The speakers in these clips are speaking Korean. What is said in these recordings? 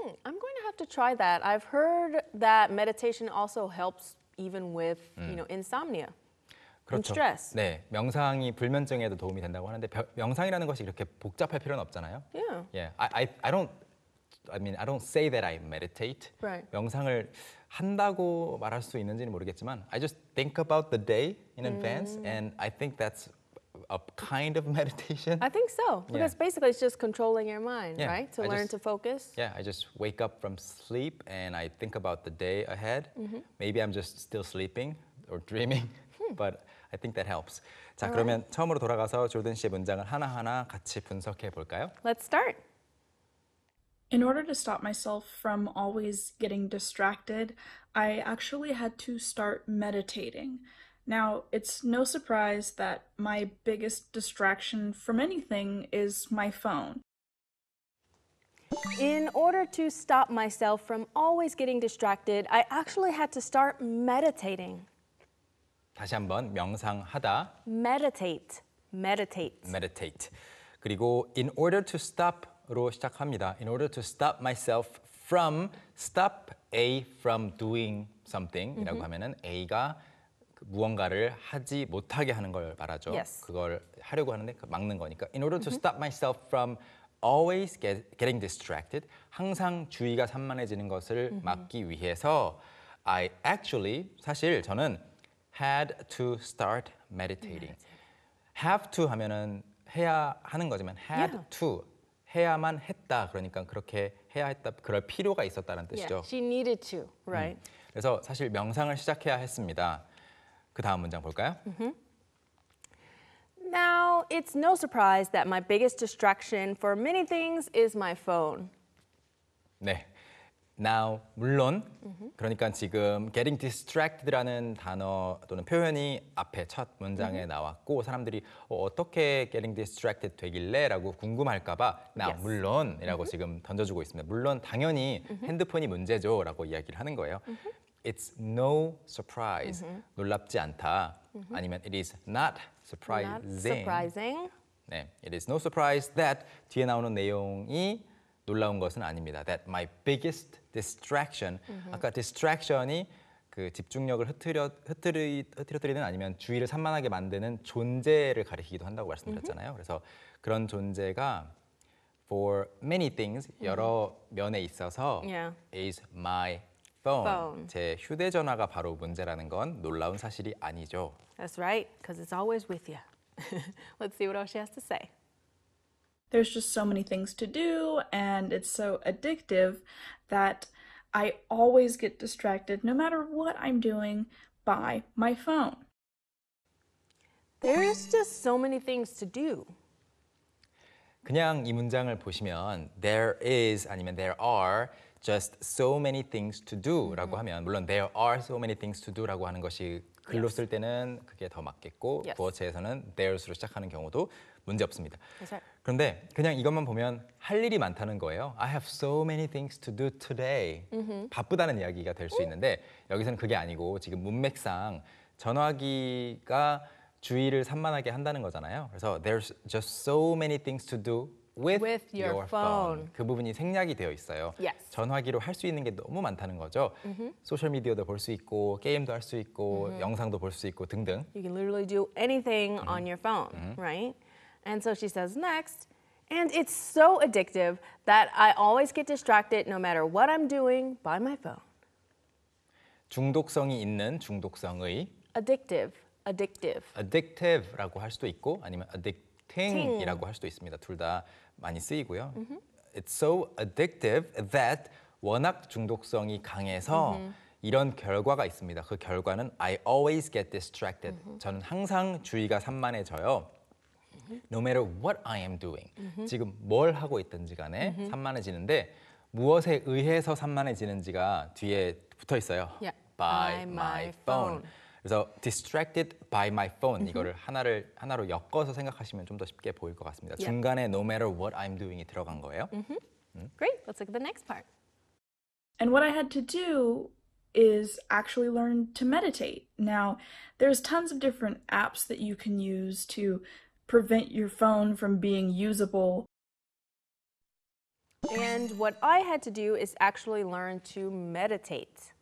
Hmm, I'm going to have to try that. I've heard that meditation also helps even with, you mm. know, insomnia. 그렇죠. stress. 네, 명상이 불면증에도 도움이 된다고 하는데 명상이라는 것이 이렇게 복잡할 필요는 없잖아요. Yeah. Yeah. I, I, I don't I mean, I don't say that I meditate. Right. 명상을 한다고 말할 수 있는지는 모르겠지만 I just think about the day in advance and I think that's a kind of meditation? I think so, because yeah. basically it's just controlling your mind, yeah. right? To I learn just, to focus. Yeah, I just wake up from sleep and I think about the day ahead. Mm -hmm. Maybe I'm just still sleeping or dreaming, hmm. but I think that helps. 자, 그러면 처음으로 돌아가서 조든 씨의 문장을 하나하나 같이 분석해 볼까요? Let's start. In order to stop myself from always getting distracted, I actually had to start meditating. Now, it's no surprise that my biggest distraction from anything is my phone. In order to stop myself from always getting distracted, I actually had to start meditating. 다시 한번 명상하다. Meditate. Meditate. Meditate. 그리고 in order to stop로 시작합니다. In order to stop myself from stop A from doing something이라고 mm -hmm. 하면은 A가 무언가를 하지 못하게 하는 걸 말하죠. Yes. 그걸 하려고 하는데 막는 거니까. In order to stop myself from always get, getting distracted, 항상 주의가 산만해지는 것을 막기 위해서 I actually 사실 저는 had to start meditating. have to 하면은 해야 하는 거지만 had yeah. to 해야만 했다. 그러니까 그렇게 해야 했다. 그럴 필요가 있었다는 뜻이죠. Yeah, she needed to, right? 음. 그래서 사실 명상을 시작해야 했습니다. 그 다음 문장 볼까요? Now, it's no surprise that my biggest distraction for many things is my phone. 네. Now, 물론 그러니까 지금 getting distracted라는 단어 또는 표현이 앞에 첫 문장에 나왔고 사람들이 어, 어떻게 getting distracted 되길래라고 궁금할까 봐 now Yes. 물론이라고 지금 던져주고 있습니다. 물론 당연히 핸드폰이 문제죠라고 이야기를 하는 거예요. it's no surprise 놀랍지 않다 아니면 it is not surprising. Not surprising. 네, it is no surprise that 뒤에 나오는 내용이 놀라운 것은 아닙니다. That my biggest distraction 아까 distraction이 그 집중력을 흐트려 흐트리, 흐트려뜨리는 아니면 주의를 산만하게 만드는 존재를 가리키기도 한다고 말씀드렸잖아요. 그래서 그런 존재가 for many things 여러 면에 있어서 is my phone. phone. 제 휴대전화가 바로 문제라는 건 놀라운 사실이 아니죠. That's right, because it's always with you. Let's see what else she has to say. There's just so many things to do, and it's so addictive that I always get distracted, no matter what I'm doing, by my phone. There's just so many things to do. 그냥 이 문장을 보시면 there is 아니면 there are just so many things to do라고 음. 하면 물론 there are so many things to do라고 하는 것이 글로 쓸 때는 그게 더 맞겠고 Yes. 부어체에서는 there's로 시작하는 경우도 문제 없습니다. 그 그런데 그냥 이것만 보면 할 일이 많다는 거예요. I have so many things to do today. 바쁘다는 이야기가 될 수 있는데 여기서는 그게 아니고 지금 문맥상 전화기가 주의를 산만하게 한다는 거잖아요. 그래서 there's just so many things to do with, with your, your phone. phone. 그 부분이 생략이 되어 있어요. Yes. 전화기로 할 수 있는 게 너무 많다는 거죠. Mm-hmm. 소셜 미디어도 볼 수 있고 게임도 할 수 있고 mm-hmm. 영상도 볼 수 있고 등등. You can literally do anything mm-hmm. on your phone, mm-hmm. right? And so she says next, and it's so addictive that I always get distracted no matter what I'm doing by my phone. 중독성이 있는 중독성의 addictive addictive. addictive라고 할 수도 있고 아니면 addicting이라고 할 수도 있습니다. 둘 다 많이 쓰이고요. It's so addictive that 워낙 중독성이 강해서 이런 결과가 있습니다. 그 결과는 I always get distracted. 저는 항상 주의가 산만해져요. No matter what I am doing. 지금 뭘 하고 있든지 간에 산만해지는데 무엇에 의해서 산만해지는지가 뒤에 붙어 있어요. Yeah. By, my phone. 그래서 distracted by my phone 이거를 하나를 하나로 엮어서 생각하시면 좀 쉽게 보일 것 같습니다. Yep. 중간에 no matter what I'm doing이 들어간 거예요. Mm-hmm. 음? Great. Let's look at the next part. And what I had to do is actually learn to meditate. Now, there's tons of different apps that you can use to prevent your phone from being usable. And what I had to do is actually learn to meditate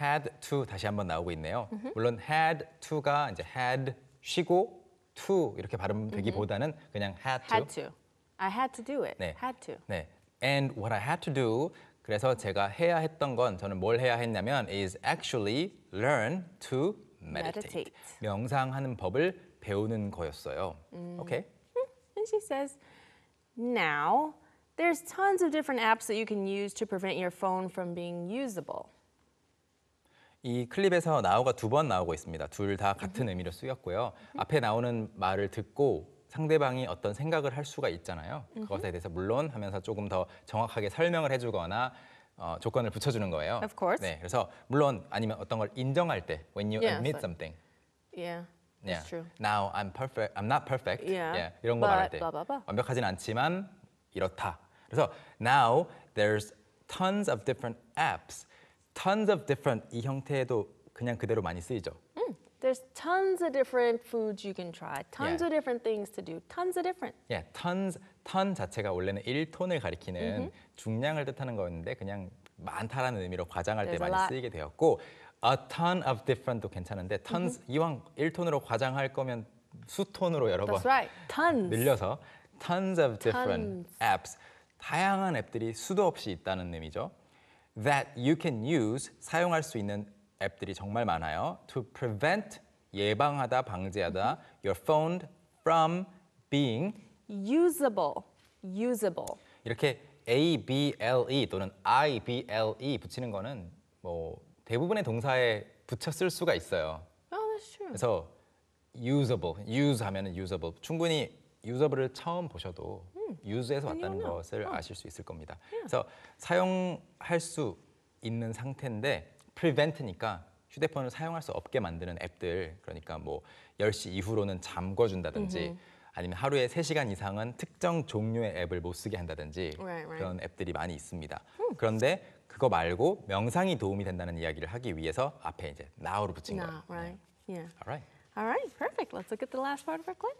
had to 다시 한번 나오고 있네요. Mm -hmm. 물론 had to가 이제 had 쉬고 to 이렇게 발음되기보다는 mm -hmm. 그냥 had, to. had to. I had to do it. 네. had to. 네. And what I had to do 그래서 제가 해야 했던 건 저는 뭘 해야 했냐면 is actually learn to meditate. meditate. 명상하는 법을 배우는 거였어요. 음. Okay. Hmm. And she says now there's tons of different apps that you can use to prevent your phone from being usable. 이 클립에서 나우가 두 번 나오고 있습니다. 둘 다 같은 의미로 쓰였고요. 앞에 나오는 말을 듣고 상대방이 어떤 생각을 할 수가 있잖아요. 그것에 대해서 물론 하면서 조금 더 정확하게 설명을 해주거나 어, 조건을 붙여주는 거예요. Of course. 네, 그래서 물론 아니면 어떤 걸 인정할 때 when you Yeah, admit so- something, Yeah. yeah, That's true. now I'm perfect, I'm not perfect, Yeah. yeah, 이런 거 But 말할 때 blah, blah, blah. 완벽하진 않지만 이렇다. 그래서 now there's tons of different apps tons of different 이 형태도 그냥 그대로 많이 쓰이죠. There's tons of different foods you can try. Tons Yeah. of different things to do. Tons of different. 예, tons, ton 자체가 원래는 1톤을 가리키는 중량을 뜻하는 거였는데 그냥 많다라는 의미로 과장할 때 There's a 많이 lot. 쓰이게 되었고 a ton of different도 괜찮은데 tons 이왕 1톤으로 과장할 거면 수톤으로 여러 번 That's right. Tons. 늘려서 tons of different Tons. apps 다양한 앱들이 수도 없이 있다는 의미죠. that you can use 사용할 수 있는 앱들이 정말 많아요. to prevent 예방하다 방지하다 your phone from being usable usable 이렇게 A B L E 또는 I B L E 붙이는 거는 뭐 대부분의 동사에 붙여 쓸 수가 있어요. Oh, that's true. 그래서 usable, use 하면은 usable 충분히 유저블을 처음 보셔도 음, 유즈에서 왔다는 것을 어. 아실 수 있을 겁니다. 음. 그래서 사용할 수 있는 상태인데 prevent니까 휴대폰을 사용할 수 없게 만드는 앱들 그러니까 뭐 10시 이후로는 잠궈 준다든지 아니면 하루에 3시간 이상은 특정 종류의 앱을 못 쓰게 한다든지 그런 앱들이 많이 있습니다. 음. 그런데 그거 말고 명상이 도움이 된다는 이야기를 하기 위해서 앞에 이제 now를 붙인 거예요. Now, right? 네. Yeah. Alright. All right, perfect. Let's look at the last part of our clip.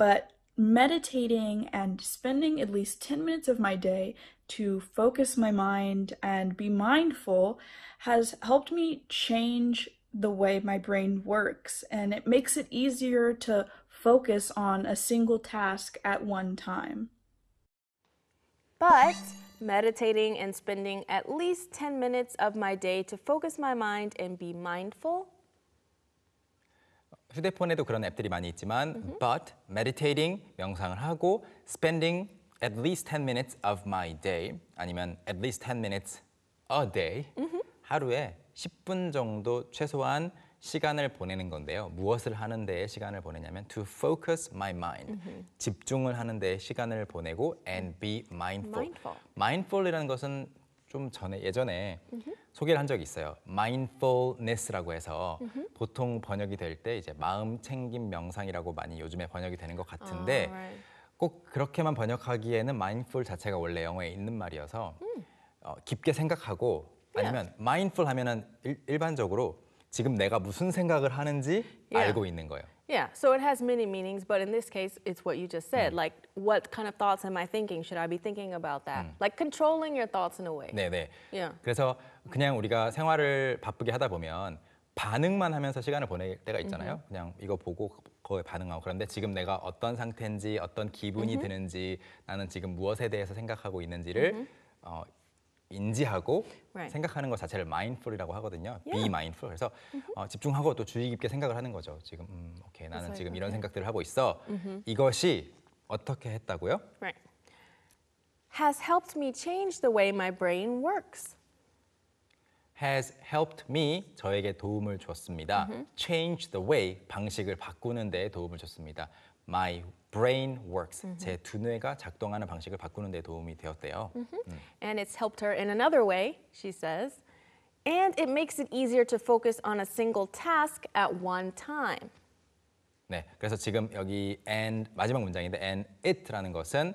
but meditating and spending at least 10 minutes of my day to focus my mind and be mindful has helped me change the way my brain works and it makes it easier to focus on a single task at one time. But meditating and spending at least 10 minutes of my day to focus my mind and be mindful 휴대폰에도 그런 앱들이 많이 있지만 mm -hmm. but meditating 명상을 하고 spending at least 10 minutes of my day 아니면 at least 10 minutes a day mm -hmm. 하루에 10분 정도 최소한 시간을 보내는 건데요. 무엇을 하는 데에 시간을 보내냐면 to focus my mind. Mm -hmm. 집중을 하는 데에 시간을 보내고 and be mindful. mindful. mindful이라는 것은 좀 전에 예전에 음흠. 소개를 한 적이 있어요. mindfulness라고 해서 음흠. 보통 번역이 될 때 이제 마음 챙김 명상이라고 많이 요즘에 번역이 되는 것 같은데 아, right. 꼭 그렇게만 번역하기에는 mindful 자체가 원래 영어에 있는 말이어서 음. 어, 깊게 생각하고 아니면 yeah. mindful 하면은 일, 일반적으로 지금 내가 무슨 생각을 하는지 yeah. 알고 있는 거예요. Yeah, so it has many meanings, but in this case, it's what you just said. 음. Like, what kind of thoughts am I thinking? Should I be thinking about that? 음. Like controlling your thoughts in a way. 네네. Yeah. 그래서 그냥 우리가 생활을 바쁘게 하다 보면 반응만 하면서 시간을 보낼 때가 있잖아요. Mm-hmm. 그냥 이거 보고 거에 반응하고 그런데 지금 내가 어떤 상태인지 어떤 기분이 mm-hmm. 드는지 나는 지금 무엇에 대해서 생각하고 있는지를 mm-hmm. 어, 인지하고 right. 생각하는 것 자체를 mindful이라고 하거든요. Yeah. Be mindful. 그래서 mm-hmm. 어, 집중하고 또 주의 깊게 생각을 하는 거죠. 지금 음, 오케이 나는 right. 지금 이런 생각들을 하고 있어. Mm-hmm. 이것이 어떻게 했다고요? Right. Has helped me change the way my brain works. Has helped me 저에게 도움을 줬습니다. Mm-hmm. Change the way 방식을 바꾸는 데 도움을 줬습니다. my brain works. 제 두뇌가 작동하는 방식을 바꾸는 데 도움이 되었대요. And it's helped her in another way, she says. And it makes it easier to focus on a single task at one time. 네, 그래서 지금 여기 and 마지막 문장인데 and it라는 것은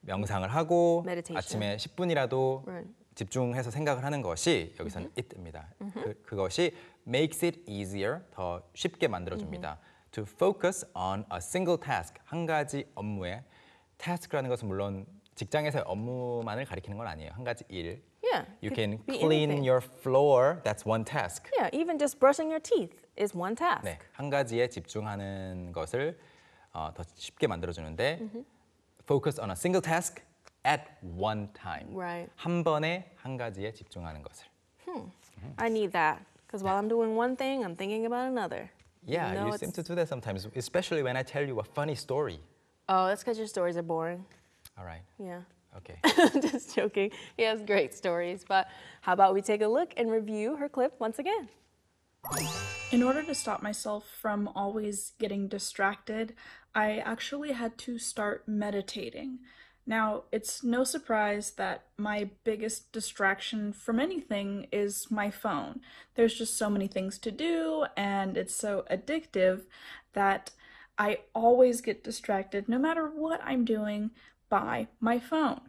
명상을 하고 Meditation. 아침에 10분이라도 Right. 집중해서 생각을 하는 것이 여기서는 it입니다. 그, 그것이 makes it easier 더 쉽게 만들어줍니다. to focus on a single task, 한 가지 업무에 task라는 것은 물론 직장에서의 업무만을 가리키는 건 아니에요. 한 가지 일. Yeah. You can clean anything. your floor. That's one task. Yeah, even just brushing your teeth is one task. 네, 한 가지에 집중하는 것을 어, 더 쉽게 만들어 주는데 mm-hmm. focus on a single task at one time. Right. 한 번에 한 가지에 집중하는 것을. Hmm. Mm-hmm. I need that because while I'm doing one thing, I'm thinking about another. Yeah, no, you it's... seem to do that sometimes, especially when I tell you a funny story. Oh, that's because your stories are boring. All right. Yeah. Okay. Just joking. He has great stories, but how about we take a look and review her clip once again? In order to stop myself from always getting distracted, I actually had to start meditating. Now, it's no surprise that my biggest distraction from anything is my phone. There's just so many things to do, and it's so addictive that I always get distracted, no matter what I'm doing, by my phone.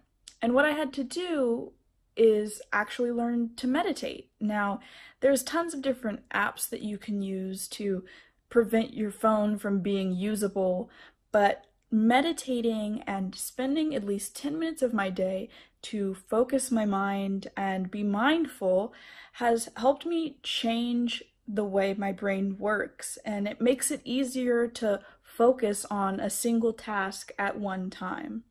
And what I had to do is actually learn to meditate. Now, there's tons of different apps that you can use to prevent your phone from being usable, but meditating and spending at least 10 minutes of my day to focus my mind and be mindful has helped me change the way my brain works and it makes it easier to focus on a single task at one time.